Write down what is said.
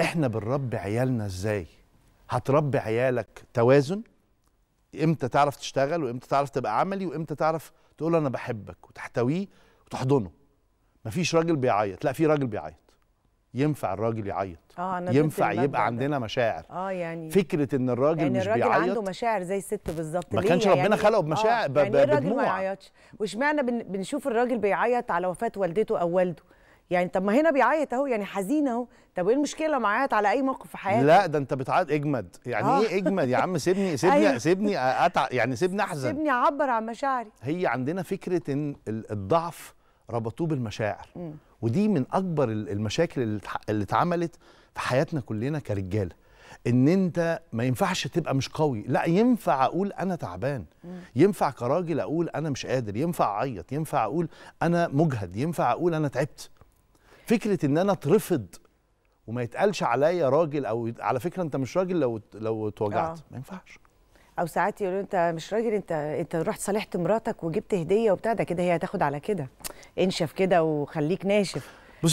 احنا بنربي عيالنا ازاي هتربي عيالك توازن امتى تعرف تشتغل وامتى تعرف تبقى عملي وامتى تعرف تقول انا بحبك وتحتويه وتحضنه مفيش راجل بيعيط لا في راجل بيعيط ينفع الراجل يعيط آه أنا ينفع يبقى عندنا مشاعر اه يعني فكره ان الراجل يعني مش الراجل بيعيط عنده مشاعر زي الست بالظبط ما كانش يعني؟ ربنا يعني خلقه بمشاعر آه يعني إيه الراجل ما يعيطش واشمعنى بنشوف الراجل بيعيط على وفاه والدته او والده يعني طب ما هنا بيعيط اهو يعني حزين اهو طب ايه المشكله لما اعيط على اي موقف في حياتي لا ده انت بتعيط اجمد يعني إيه آه. ايه اجمد يا عم سيبني سيبني أيوه. سيبني أتع... يعني سيبني احزن سيبني اعبر عن مشاعري هي عندنا فكره ان الضعف ربطوه بالمشاعر م. ودي من اكبر المشاكل اللي اتعملت في حياتنا كلنا كرجاله ان انت ما ينفعش تبقى مش قوي لا ينفع اقول انا تعبان م. ينفع كراجل اقول انا مش قادر ينفع اعيط ينفع اقول انا مجهد ينفع اقول انا تعبت فكره ان انا اترفض وما يتقالش عليا راجل او على فكره انت مش راجل لو لو اتوجعت آه. ما ينفعش او ساعات يقولوا انت مش راجل انت انت رحت صالحت مراتك وجبت هديه وبتاع ده كده هي هتاخد على كده انشف كده وخليك ناشف